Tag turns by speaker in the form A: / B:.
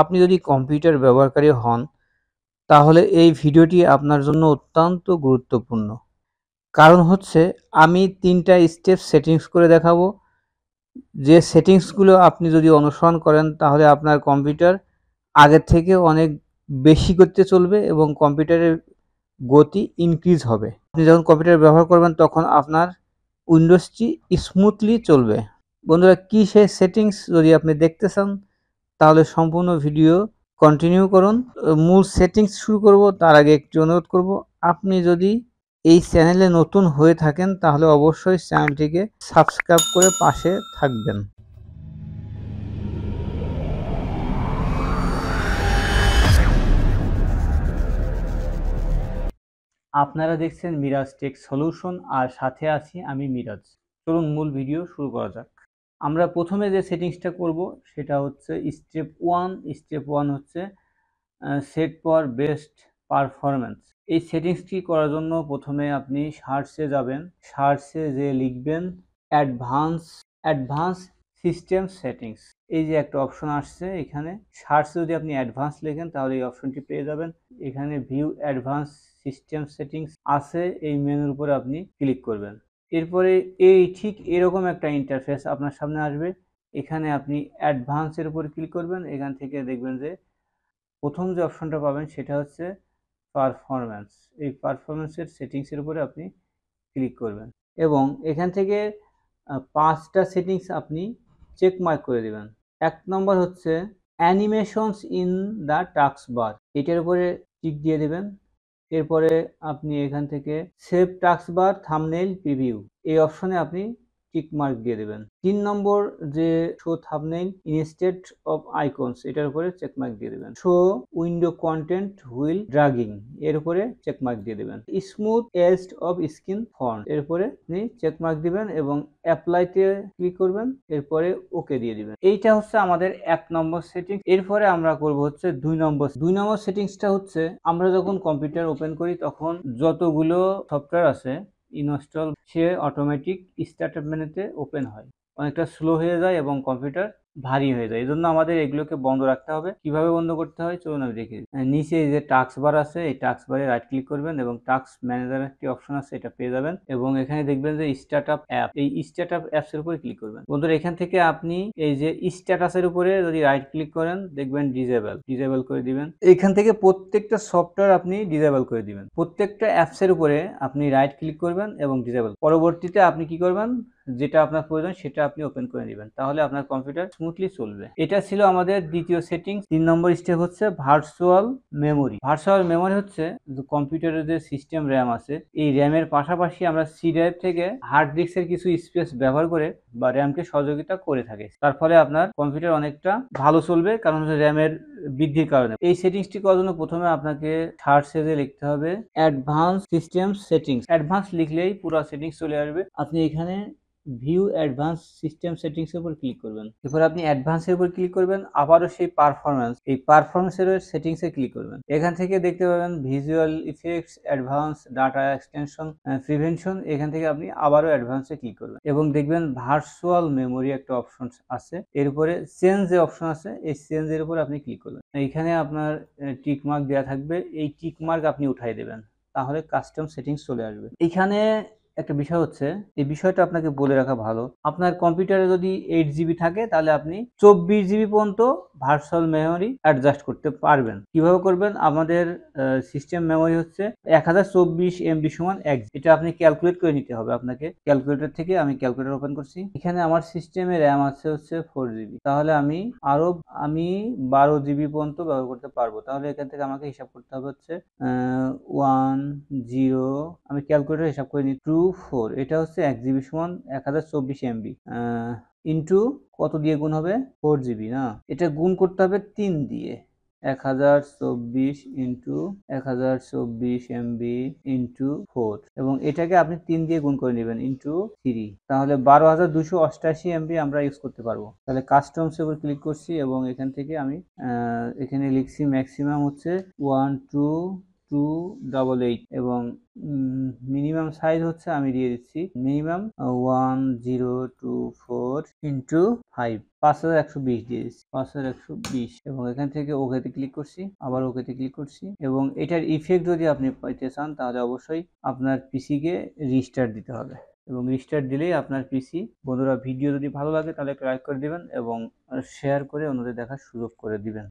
A: আপনি যদি কম্পিউটার ব্যবহারকারী হন তাহলে এই ভিডিওটি আপনার জন্য অত্যন্ত গুরুত্বপূর্ণ কারণ হচ্ছে আমি তিনটা স্টেপ সেটিংস করে দেখাবো যে সেটিংসগুলো আপনি যদি অনুসরণ করেন তাহলে আপনার কম্পিউটার আগের থেকে অনেক বেশি করতে চলবে এবং কম্পিউটারের গতি ইনক্রিজ হবে আপনি যখন কম্পিউটার ব্যবহার করবেন তখন আপনার উইন্ডোজটি স্মুথলি চলবে বন্ধুরা কী সেই সেটিংস যদি আপনি দেখতে চান তাহলে সম্পূর্ণ ভিডিও কন্টিনিউ করুন মূল সেটিংস শুরু করব তার আগে একটি অনুরোধ করব আপনি যদি এই চ্যানেলে নতুন হয়ে থাকেন তাহলে অবশ্যই চ্যানেলটিকে সাবস্ক্রাইব করে পাশে থাকবেন আপনারা দেখছেন মিরাজ টেক সলিউশন আর সাথে আছি আমি মিরাজ চলুন মূল ভিডিও শুরু করা যাক আমরা প্রথমে যে সেটিংসটা করব সেটা হচ্ছে স্টেপ ওয়ান স্টেপ ওয়ান হচ্ছে সেট ফর বেস্ট পারফরম্যান্স এই সেটিংসটি করার জন্য প্রথমে আপনি সার্চে যাবেন সার্চে যে লিখবেন অ্যাডভান্স অ্যাডভান্স সিস্টেম সেটিংস এই যে একটা অপশন আসছে এখানে সার্চে যদি আপনি অ্যাডভান্স লেখেন তাহলে এই অপশনটি পেয়ে যাবেন এখানে ভিউ অ্যাডভান্স সিস্টেম সেটিংস আছে এই মেনুর উপরে আপনি ক্লিক করবেন এরপরে এই ঠিক এরকম একটা ইন্টারফেস আপনার সামনে আসবে এখানে আপনি অ্যাডভান্সের উপর ক্লিক করবেন এখান থেকে দেখবেন যে প্রথম যে অপশনটা পাবেন সেটা হচ্ছে পারফরম্যান্স এই পারফরম্যান্সের সেটিংসের উপরে আপনি ক্লিক করবেন এবং এখান থেকে পাঁচটা সেটিংস আপনি চেক মার্ক করে দেবেন এক নম্বর হচ্ছে অ্যানিমেশনস ইন দ্য টাক্স বার এটার উপরে টিক দিয়ে দেবেন এরপরে আপনি এখান থেকে সেভ বার থামনেল প্রিভিউ এই অপশনে আপনি টিক মার্ক দিয়ে দেবেন তিন নম্বর যে show thumbnails instead of icons এটার উপরে চেক মার্ক দিয়ে দেবেন show window content while dragging এর উপরে চেক মার্ক দিয়ে দেবেন স্মুথ এস্ট অফ স্কিন ফন্ট এর উপরে আপনি চেক মার্ক দিবেন এবং অ্যাপ্লাইতে ক্লিক করবেন এরপরে ওকে দিয়ে দিবেন এইটা হচ্ছে আমাদের এক নম্বর সেটিংস এরপরে আমরা করব হচ্ছে দুই নম্বর দুই নম্বর সেটিংসটা হচ্ছে আমরা যখন কম্পিউটার ওপেন করি তখন যতগুলো সফটওয়্যার আছে ইনস্টল সে অটোমেটিক স্টার্টআপ মেনুতে ওপেন হয় অনেকটা স্লো হয়ে যায় এবং কম্পিউটার ভারী হয়ে যায় এজন্য আমাদের এগুলোকে বন্ধ রাখতে হবে কিভাবে বন্ধ করতে হয় চলুন আমি দেখি নিচে যে টাক্স বার আছে এই টাক্স বারে রাইট ক্লিক করবেন এবং টাক্স ম্যানেজার একটি অপশন আছে এটা পেয়ে যাবেন এবং এখানে দেখবেন যে স্টার্ট আপ অ্যাপ এই স্টার্ট আপ অ্যাপস এর উপরে ক্লিক করবেন বন্ধুরা এখান থেকে আপনি এই যে স্ট্যাটাসের উপরে যদি রাইট ক্লিক করেন দেখবেন ডিজেবল ডিজেবল করে দিবেন এখান থেকে প্রত্যেকটা সফটওয়্যার আপনি ডিজেবল করে দিবেন প্রত্যেকটা অ্যাপসের উপরে আপনি রাইট ক্লিক করবেন এবং ডিজেবল পরবর্তীতে আপনি কি করবেন যেটা আপনার প্রয়োজন সেটা আপনি ওপেন করে নেবেন তাহলে আপনার কম্পিউটার স্মুথলি চলবে এটা ছিল আমাদের দ্বিতীয় সেটিং তিন নম্বর স্টেপ হচ্ছে ভার্চুয়াল মেমোরি ভার্চুয়াল মেমোরি হচ্ছে কম্পিউটারের যে সিস্টেম র্যাম আছে এই র্যামের পাশাপাশি আমরা সি ড্রাইভ থেকে হার্ড ডিস্কের কিছু স্পেস ব্যবহার করে বা র্যামকে সহযোগিতা করে থাকে তার ফলে আপনার কম্পিউটার অনেকটা ভালো চলবে কারণ হচ্ছে র্যামের বৃদ্ধির কারণে এই সেটিংসটি করার জন্য প্রথমে আপনাকে থার্ড সেজে লিখতে হবে অ্যাডভান্স সিস্টেম সেটিংস অ্যাডভান্স লিখলেই পুরো সেটিংস চলে আসবে আপনি এখানে ভিউ অ্যাডভান্স সিস্টেম সেটিংস এর উপর ক্লিক করবেন এরপর আপনি অ্যাডভান্স এর উপর ক্লিক করবেন আবারও সেই পারফরমেন্স এই পারফরমেন্স এর সেটিংস এ ক্লিক করবেন এখান থেকে দেখতে পাবেন visual effects advance data extension prevention এখান থেকে আপনি আবারও অ্যাডভান্স এ ক্লিক করবেন এবং দেখবেন ভার্চুয়াল মেমোরি একটা অপশন আছে এর উপরে চেঞ্জ যে অপশন আছে এই চেঞ্জ এর উপর আপনি ক্লিক করবেন এখানে আপনার টিক মার্ক দেওয়া থাকবে এই টিক মার্ক আপনি উঠাই দেবেন তাহলে কাস্টম সেটিংস চলে আসবে এখানে একটা বিষয় হচ্ছে এই বিষয়টা আপনাকে বলে রাখা ভালো আপনার কম্পিউটারে যদি এইট জিবি থাকে তাহলে আপনি চব্বিশ জিবি পর্যন্ত ভার্চুয়াল মেমোরি অ্যাডজাস্ট করতে পারবেন কিভাবে করবেন আমাদের সিস্টেম মেমোরি হচ্ছে এক হাজার চব্বিশ এমবি সমান এক এটা আপনি ক্যালকুলেট করে নিতে হবে আপনাকে ক্যালকুলেটর থেকে আমি ক্যালকুলেটর ওপেন করছি এখানে আমার সিস্টেমে র্যাম আছে হচ্ছে ফোর জিবি তাহলে আমি আরো আমি বারো জিবি পর্যন্ত ব্যবহার করতে পারবো তাহলে এখান থেকে আমাকে হিসাব করতে হবে হচ্ছে ওয়ান জিরো আমি ক্যালকুলেটর হিসাব করে নিই টু ফোর এটা হচ্ছে এক জিবি সমান এক হাজার চব্বিশ এমবি ইন্টু কত দিয়ে গুণ হবে ফোর জিবি না এটা গুণ করতে হবে তিন দিয়ে এক হাজার চব্বিশ ইন্টু এক হাজার চব্বিশ এমবি ইন্টু ফোর এবং এটাকে আপনি তিন দিয়ে গুণ করে নেবেন ইন্টু থ্রি তাহলে বারো হাজার দুশো অষ্টাশি এমবি আমরা ইউজ করতে পারবো তাহলে কাস্টমস এবার ক্লিক করছি এবং এখান থেকে আমি এখানে লিখছি ম্যাক্সিমাম হচ্ছে one two two double eight এবং মিনিমাম সাইজ হচ্ছে আমি দিয়ে দিচ্ছি minimum one zero two four into five পাঁচ হাজার একশো বিশ দিয়ে দিচ্ছি পাঁচ হাজার একশো বিশ এবং এখান থেকে ওকেতে ক্লিক করছি আবার ওকেতে ক্লিক করছি এবং এটার ইফেক্ট যদি আপনি পাইতে চান তাহলে অবশ্যই আপনার পিসিকে রিস্টার্ট দিতে হবে এবং রিস্টার্ট দিলেই আপনার পিসি বন্ধুরা ভিডিও যদি ভালো লাগে তাহলে লাইক করে দিবেন এবং শেয়ার করে অন্যদের দেখার সুযোগ করে দিবেন